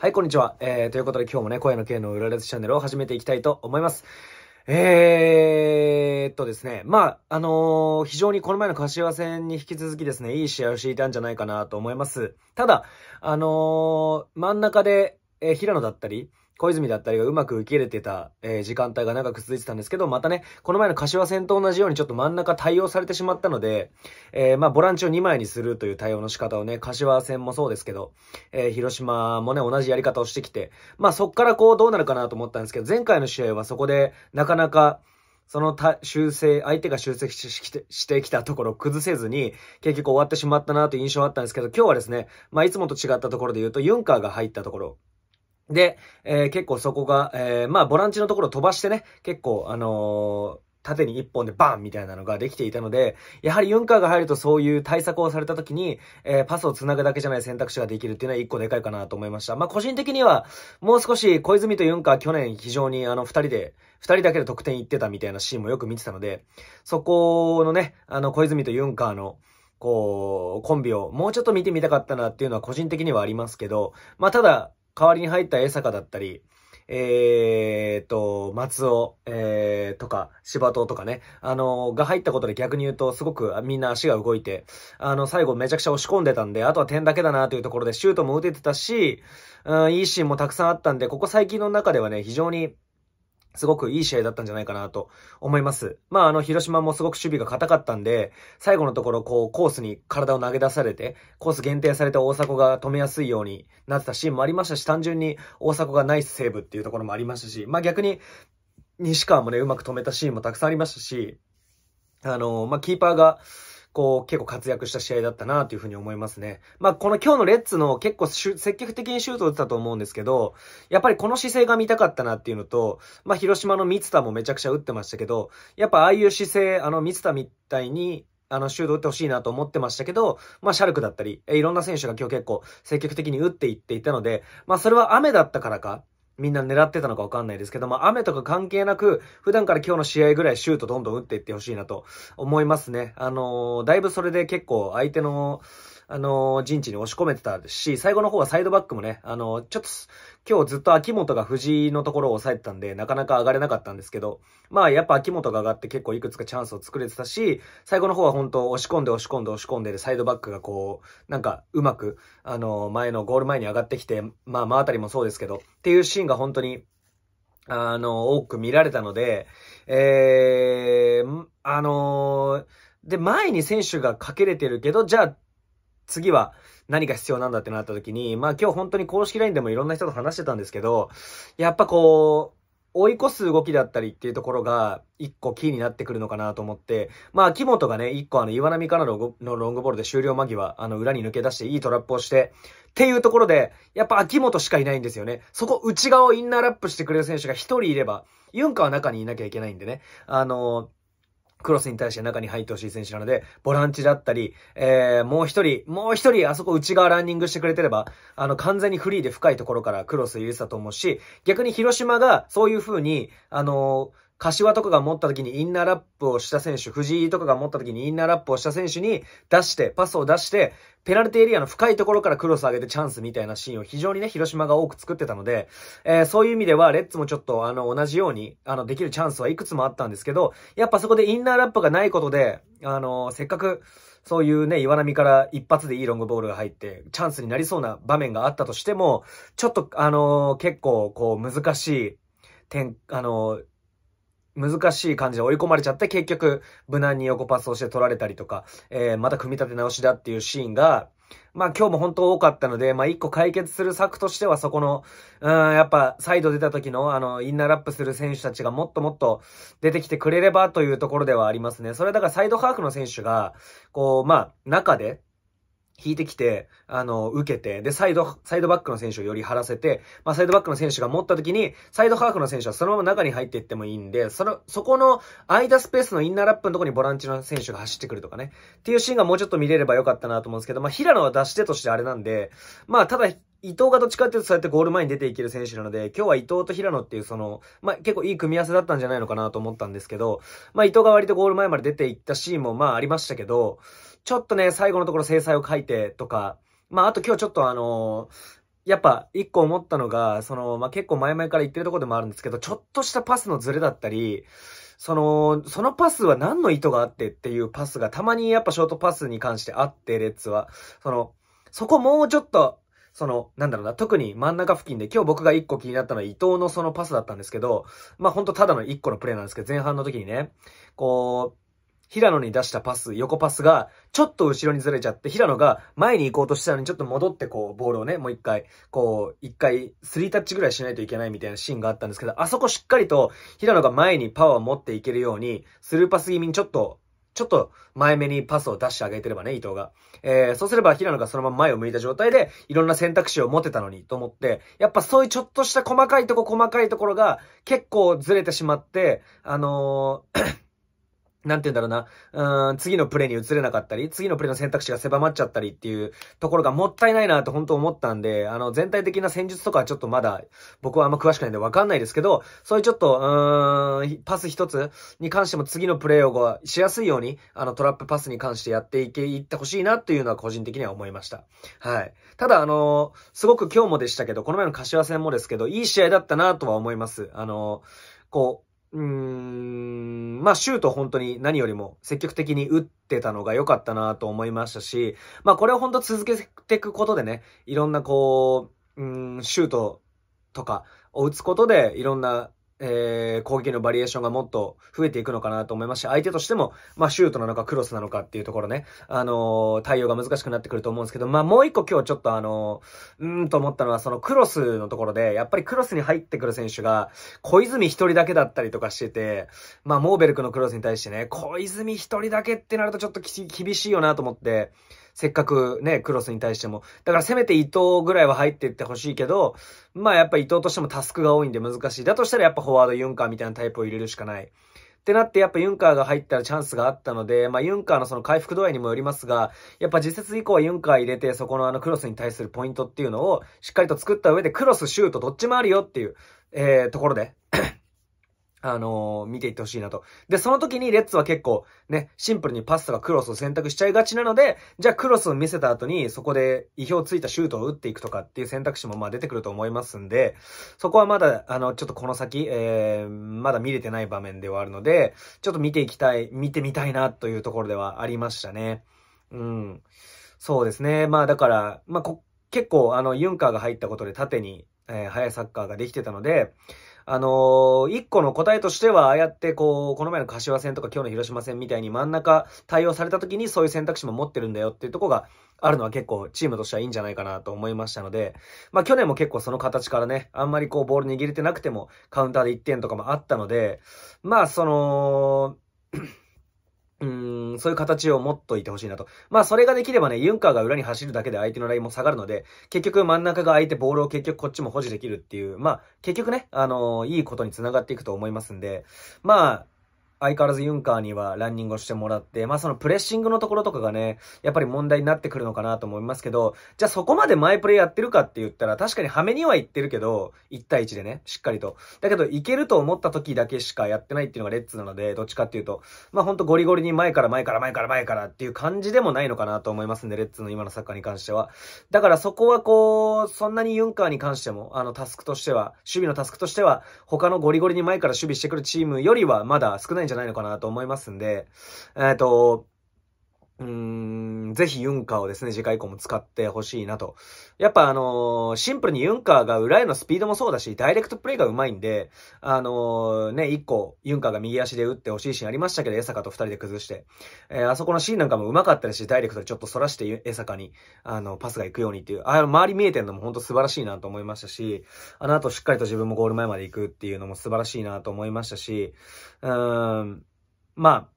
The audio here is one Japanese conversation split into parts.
はい、こんにちは。えー、ということで今日もね、声の系の裏列チャンネルを始めていきたいと思います。えーっとですね、まあ、あのー、非常にこの前の柏戦に引き続きですね、いい試合をしていたんじゃないかなと思います。ただ、あのー、真ん中で、えー、平野だったり、小泉だったりがうまく受け入れてた、えー、時間帯が長く続いてたんですけど、またね、この前の柏戦と同じようにちょっと真ん中対応されてしまったので、えー、まあ、ボランチを2枚にするという対応の仕方をね、柏戦もそうですけど、えー、広島もね、同じやり方をしてきて、まあ、そっからこうどうなるかなと思ったんですけど、前回の試合はそこでなかなか、その修正、相手が修正してきたところを崩せずに、結局終わってしまったなという印象があったんですけど、今日はですね、まあ、いつもと違ったところで言うと、ユンカーが入ったところ、で、えー、結構そこが、えー、まあ、ボランチのところ飛ばしてね、結構、あのー縦に一本でバンみたいなのができていたので、やはりユンカーが入るとそういう対策をされた時に、えー、パスを繋ぐだけじゃない選択肢ができるっていうのは一個でかいかなと思いました。まあ、個人的には、もう少し小泉とユンカー去年非常にあの二人で、二人だけで得点いってたみたいなシーンもよく見てたので、そこのね、あの小泉とユンカーの、こう、コンビをもうちょっと見てみたかったなっていうのは個人的にはありますけど、まあ、ただ、代わりに入った江坂だったり、えー、と、松尾、えー、とか、柴藤とかね、あのー、が入ったことで逆に言うと、すごくみんな足が動いて、あの、最後めちゃくちゃ押し込んでたんで、あとは点だけだなというところで、シュートも打ててたし、うん、いいシーンもたくさんあったんで、ここ最近の中ではね、非常に、すごくいい試合だったんじゃないかなと思います。まあ、あの、広島もすごく守備が硬かったんで、最後のところ、こう、コースに体を投げ出されて、コース限定された大阪が止めやすいようになってたシーンもありましたし、単純に大阪がナイスセーブっていうところもありましたし、まあ逆に、西川もね、うまく止めたシーンもたくさんありましたし、あのー、まあ、キーパーが、こう、結構活躍した試合だったなというふうに思いますね。まあ、この今日のレッツの結構積極的にシュート打ってたと思うんですけど、やっぱりこの姿勢が見たかったなっていうのと、まあ、広島の三田もめちゃくちゃ打ってましたけど、やっぱああいう姿勢、あの三田みたいに、あの、シュート打ってほしいなと思ってましたけど、まあ、シャルクだったり、え、いろんな選手が今日結構積極的に打っていっていたので、まあ、それは雨だったからか、みんな狙ってたのかわかんないですけども、雨とか関係なく、普段から今日の試合ぐらいシュートどんどん打っていってほしいなと思いますね。あのー、だいぶそれで結構相手の、あの、陣地に押し込めてたし、最後の方はサイドバックもね、あの、ちょっと、今日ずっと秋元が藤井のところを抑えてたんで、なかなか上がれなかったんですけど、まあやっぱ秋元が上がって結構いくつかチャンスを作れてたし、最後の方は本当押し込んで押し込んで押し込んでるサイドバックがこう、なんかうまく、あの、前のゴール前に上がってきて、まあ真あたりもそうですけど、っていうシーンが本当に、あの、多く見られたので、えー、あのー、で、前に選手がかけれてるけど、じゃあ、次は何が必要なんだってなった時に、まあ今日本当に公式 LINE でもいろんな人と話してたんですけど、やっぱこう、追い越す動きだったりっていうところが一個キーになってくるのかなと思って、まあ、木本がね、一個あの、岩波からののロングボールで終了間際、あの、裏に抜け出していいトラップをして、っていうところで、やっぱ秋元しかいないんですよね。そこ内側をインナーラップしてくれる選手が一人いれば、ユンカは中にいなきゃいけないんでね。あのークロスに対して中に入ってほしい選手なので、ボランチだったり、えー、もう一人、もう一人、あそこ内側ランニングしてくれてれば、あの、完全にフリーで深いところからクロス入れてたと思うし、逆に広島がそういう風に、あのー柏とかが持った時にインナーラップをした選手、藤井とかが持った時にインナーラップをした選手に出して、パスを出して、ペナルティエリアの深いところからクロス上げてチャンスみたいなシーンを非常にね、広島が多く作ってたので、えー、そういう意味では、レッツもちょっとあの、同じように、あの、できるチャンスはいくつもあったんですけど、やっぱそこでインナーラップがないことで、あの、せっかく、そういうね、岩波から一発でいいロングボールが入って、チャンスになりそうな場面があったとしても、ちょっと、あの、結構、こう、難しい、点、あの、難しい感じで追い込まれちゃって、結局、無難に横パスをして取られたりとか、えー、また組み立て直しだっていうシーンが、まあ今日も本当多かったので、まあ一個解決する策としてはそこの、うん、やっぱサイド出た時のあの、インナーラップする選手たちがもっともっと出てきてくれればというところではありますね。それはだからサイドハーフの選手が、こう、まあ中で、引いてきて、あの、受けて、で、サイド、サイドバックの選手をより張らせて、まあ、サイドバックの選手が持った時に、サイドハーフの選手はそのまま中に入っていってもいいんで、その、そこの間スペースのインナーラップのとこにボランチの選手が走ってくるとかね、っていうシーンがもうちょっと見れればよかったなと思うんですけど、まあ、平野は出し手としてあれなんで、まあ、ただ、伊藤がどっちかっていうとそうやってゴール前に出ていける選手なので、今日は伊藤と平野っていうその、まあ、結構いい組み合わせだったんじゃないのかなと思ったんですけど、まあ、伊藤が割とゴール前まで出ていったシーンもまあありましたけど、ちょっとね、最後のところ制裁を書いてとか、まあ、あと今日ちょっとあのやっぱ一個思ったのが、その、まあ、結構前々から言ってるとこでもあるんですけど、ちょっとしたパスのズレだったり、その、そのパスは何の意図があってっていうパスがたまにやっぱショートパスに関してあって、レッツは。その、そこもうちょっと、その、なんだろうな、特に真ん中付近で今日僕が一個気になったのは伊藤のそのパスだったんですけど、まあ、ほんとただの一個のプレーなんですけど、前半の時にね、こう、平野に出したパス、横パスが、ちょっと後ろにずれちゃって、平野が前に行こうとしたのにちょっと戻ってこう、ボールをね、もう一回、こう、一回、スリータッチぐらいしないといけないみたいなシーンがあったんですけど、あそこしっかりと、平野が前にパワーを持っていけるように、スルーパス気味にちょっと、ちょっと前目にパスを出してあげてればね、伊藤が。えー、そうすれば平野がそのまま前を向いた状態で、いろんな選択肢を持てたのにと思って、やっぱそういうちょっとした細かいとこ細かいところが結構ずれてしまって、あのーなんて言うんだろうな、うん、次のプレーに移れなかったり、次のプレーの選択肢が狭まっちゃったりっていうところがもったいないなと本当思ったんで、あの、全体的な戦術とかはちょっとまだ、僕はあんま詳しくないんでわかんないですけど、そういうちょっと、うん、パス一つに関しても次のプレーをしやすいように、あの、トラップパスに関してやっていけ、いってほしいなというのは個人的には思いました。はい。ただ、あの、すごく今日もでしたけど、この前の柏戦もですけど、いい試合だったなとは思います。あの、こう、うーん、まあ、シュート本当に何よりも積極的に打ってたのが良かったなと思いましたし、まあ、これを本当続けていくことでね、いろんなこう、うん、シュートとかを打つことで、いろんなえー、攻撃のバリエーションがもっと増えていくのかなと思いますし、相手としても、まあ、シュートなのかクロスなのかっていうところね、あのー、対応が難しくなってくると思うんですけど、まあ、もう一個今日ちょっとあのー、うーんと思ったのは、そのクロスのところで、やっぱりクロスに入ってくる選手が、小泉一人だけだったりとかしてて、まあ、モーベルクのクロスに対してね、小泉一人だけってなるとちょっと厳しいよなと思って、せっかくね、クロスに対しても。だからせめて伊藤ぐらいは入っていってほしいけど、まあやっぱ伊藤としてもタスクが多いんで難しい。だとしたらやっぱフォワードユンカーみたいなタイプを入れるしかない。ってなってやっぱユンカーが入ったらチャンスがあったので、まあユンカーのその回復度合いにもよりますが、やっぱ自節以降はユンカー入れて、そこのあのクロスに対するポイントっていうのをしっかりと作った上でクロス、シュートどっちもあるよっていう、えー、ところで、あのー、見ていってほしいなと。で、その時にレッツは結構ね、シンプルにパスとかクロスを選択しちゃいがちなので、じゃあクロスを見せた後にそこで意表ついたシュートを打っていくとかっていう選択肢もまあ出てくると思いますんで、そこはまだ、あの、ちょっとこの先、えー、まだ見れてない場面ではあるので、ちょっと見ていきたい、見てみたいなというところではありましたね。うん。そうですね。まあだから、まあ結構あの、ユンカーが入ったことで縦に、えー、速いサッカーができてたので、あの一個の答えとしては、ああやってこう、この前の柏戦とか今日の広島戦みたいに真ん中対応された時にそういう選択肢も持ってるんだよっていうとこがあるのは結構チームとしてはいいんじゃないかなと思いましたので、まあ去年も結構その形からね、あんまりこうボール握れてなくてもカウンターで1点とかもあったので、まあその、うん、そういう形を持っといてほしいなと。まあ、それができればね、ユンカーが裏に走るだけで相手のラインも下がるので、結局真ん中が空いてボールを結局こっちも保持できるっていう、まあ、結局ね、あのー、いいことにつながっていくと思いますんで、まあ、相変わらずユンカーにはランニングをしてもらって、まあそのプレッシングのところとかがね、やっぱり問題になってくるのかなと思いますけど、じゃあそこまで前プレイやってるかって言ったら、確かにハメには行ってるけど、1対1でね、しっかりと。だけど、いけると思った時だけしかやってないっていうのがレッツなので、どっちかっていうと、まあほんとゴリゴリに前から前から前から前からっていう感じでもないのかなと思いますんで、レッツの今のサッカーに関しては。だからそこはこう、そんなにユンカーに関しても、あのタスクとしては、守備のタスクとしては、他のゴリゴリに前から守備してくるチームよりはまだ少ないじゃないのかなと思いますんで、えっ、ー、と、うーん、ぜひユンカーをですね、次回以降も使ってほしいなと。やっぱあのー、シンプルにユンカーが裏へのスピードもそうだし、ダイレクトプレイが上手いんで、あのー、ね、一個、ユンカーが右足で打ってほしいシーンありましたけど、エサカと二人で崩して。えー、あそこのシーンなんかも上手かったですし、ダイレクトでちょっと反らしてエサカに、あの、パスが行くようにっていう、あ周り見えてんのも本当素晴らしいなと思いましたし、あの後しっかりと自分もゴール前まで行くっていうのも素晴らしいなと思いましたし、うーん、まあ、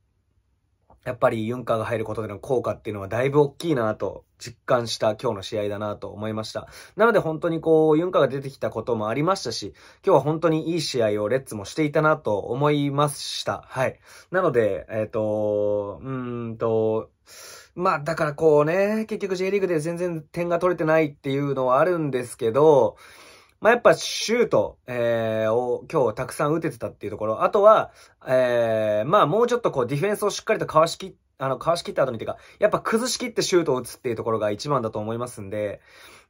やっぱりユンカーが入ることでの効果っていうのはだいぶ大きいなと実感した今日の試合だなと思いました。なので本当にこう、ユンカが出てきたこともありましたし、今日は本当にいい試合をレッツもしていたなと思いました。はい。なので、えっ、ー、と、うーんと、まあだからこうね、結局 J リーグで全然点が取れてないっていうのはあるんですけど、まあ、やっぱシュート、えー、を今日たくさん打ててたっていうところ。あとは、えー、まあ、もうちょっとこうディフェンスをしっかりとかわしきあの、かわしきった後にてか、やっぱ崩しきってシュートを打つっていうところが一番だと思いますんで、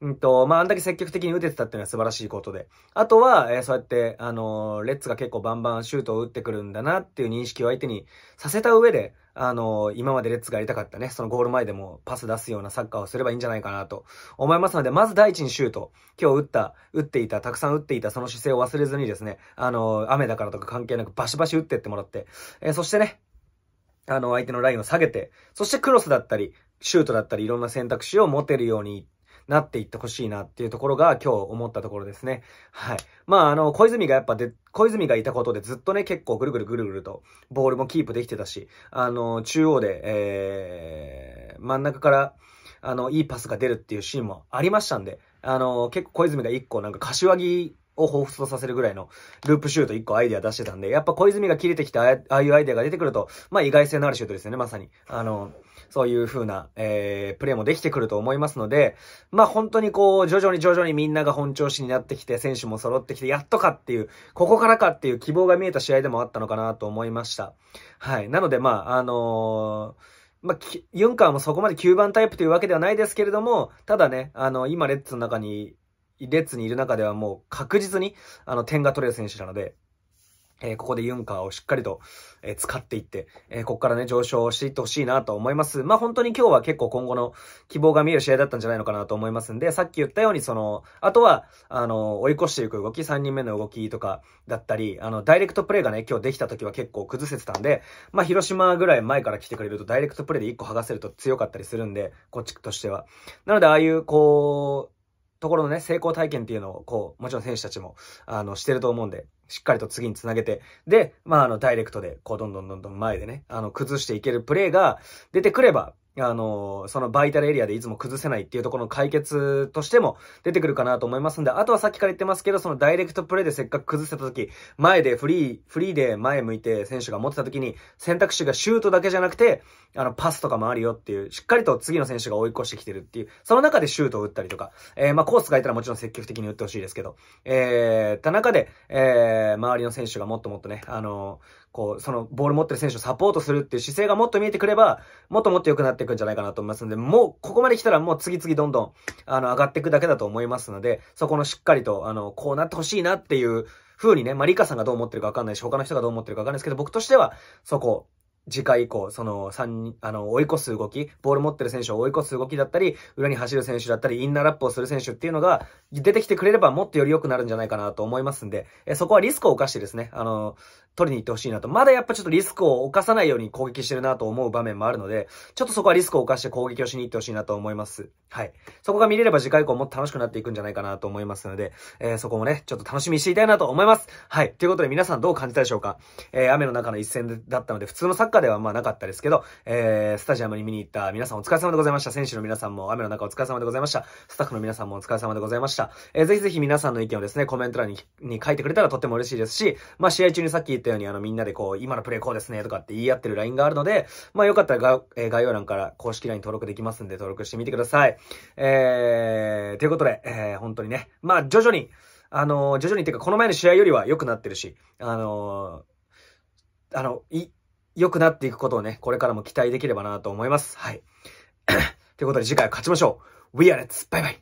うんと、まあ、あんだけ積極的に打ててたっていうのは素晴らしいことで。あとは、えー、そうやって、あのー、レッツが結構バンバンシュートを打ってくるんだなっていう認識を相手にさせた上で、あの、今までレッツがやりたかったね、そのゴール前でもパス出すようなサッカーをすればいいんじゃないかなと思いますので、まず第一にシュート。今日打った、打っていた、たくさん打っていたその姿勢を忘れずにですね、あの、雨だからとか関係なくバシバシ打ってってもらって、えー、そしてね、あの、相手のラインを下げて、そしてクロスだったり、シュートだったり、いろんな選択肢を持てるようになっていってほしいなっていうところが今日思ったところですね。はい。まあ、あの、小泉がやっぱで、小泉がいたことでずっとね、結構ぐるぐるぐるぐると、ボールもキープできてたし、あの、中央で、えー、真ん中から、あの、いいパスが出るっていうシーンもありましたんで、あの、結構小泉が1個なんか柏木を彷彿とさせるぐらいのループシュート1個アイデア出してたんで、やっぱ小泉が切れてきてああいうアイデアが出てくると、まあ意外性のあるシュートですよね、まさに。あの、そういう風な、えー、プレーもできてくると思いますので、まあ本当にこう、徐々に徐々にみんなが本調子になってきて、選手も揃ってきて、やっとかっていう、ここからかっていう希望が見えた試合でもあったのかなと思いました。はい。なので、まあ、あのーまあ、ユンカーもそこまで9番タイプというわけではないですけれども、ただね、あの、今レッツの中に、レッツにいる中ではもう確実に、あの、点が取れる選手なので、えここでユンカーをしっかりと、え使っていって、えここからね、上昇していってほしいなと思います。まあ、本当に今日は結構今後の希望が見える試合だったんじゃないのかなと思いますんで、さっき言ったように、その、あとは、あの、追い越していく動き、3人目の動きとかだったり、あの、ダイレクトプレイがね、今日できた時は結構崩せてたんで、まあ、広島ぐらい前から来てくれると、ダイレクトプレイで1個剥がせると強かったりするんで、こっちとしては。なので、ああいう、こう、ところのね、成功体験っていうのを、こう、もちろん選手たちも、あの、してると思うんで、しっかりと次につなげて、で、まあ、あの、ダイレクトで、こう、どんどんどんどん前でね、あの、崩していけるプレーが出てくれば、あの、そのバイタルエリアでいつも崩せないっていうところの解決としても出てくるかなと思いますんで、あとはさっきから言ってますけど、そのダイレクトプレイでせっかく崩せた時、前でフリー、フリーで前向いて選手が持ってた時に、選択肢がシュートだけじゃなくて、あの、パスとかもあるよっていう、しっかりと次の選手が追い越してきてるっていう、その中でシュートを打ったりとか、えー、まあコースがいたらもちろん積極的に打ってほしいですけど、えー、た中で、えー、周りの選手がもっともっとね、あのーこう、そのボール持ってる選手をサポートするっていう姿勢がもっと見えてくれば、もっともっと良くなっていくんじゃないかなと思いますので、もうここまで来たらもう次々どんどん、あの、上がっていくだけだと思いますので、そこのしっかりと、あの、こうなってほしいなっていう風にね、まあ、リカさんがどう思ってるかわかんないし、他の人がどう思ってるかわかんないですけど、僕としては、そこ、次回以降、その3、あの、追い越す動き、ボール持ってる選手を追い越す動きだったり、裏に走る選手だったり、インナーラップをする選手っていうのが、出てきてくれればもっとより良くなるんじゃないかなと思いますんで、えそこはリスクを犯してですね、あの、取りに行ってほしいなと。まだやっぱちょっとリスクを犯さないように攻撃してるなと思う場面もあるので、ちょっとそこはリスクを犯して攻撃をしに行ってほしいなと思います。はい。そこが見れれば次回以降もっと楽しくなっていくんじゃないかなと思いますので、えー、そこもね、ちょっと楽しみにしていたいなと思います。はい。ということで皆さんどう感じたでしょうかえー、雨の中の一戦だったので、普通のサッ中ではまあなかったですけど、えー、スタジアムに見に行った皆さんお疲れ様でございました。選手の皆さんも雨の中お疲れ様でございました。スタッフの皆さんもお疲れ様でございました。えー、ぜひぜひ皆さんの意見をですね、コメント欄に書いてくれたらとっても嬉しいですし、まあ試合中にさっき言ったようにあのみんなでこう、今のプレイこうですねとかって言い合ってる LINE があるので、まあよかったらが、えー、概要欄から公式 LINE 登録できますんで登録してみてください。えー、ということで、えー、本当にね、まあ徐々に、あのー、徐々にっていうかこの前の試合よりは良くなってるし、あのー、あの、い、良くなっていくことをね、これからも期待できればなと思います。はい。ということで次回は勝ちましょう。We are it! バイバイ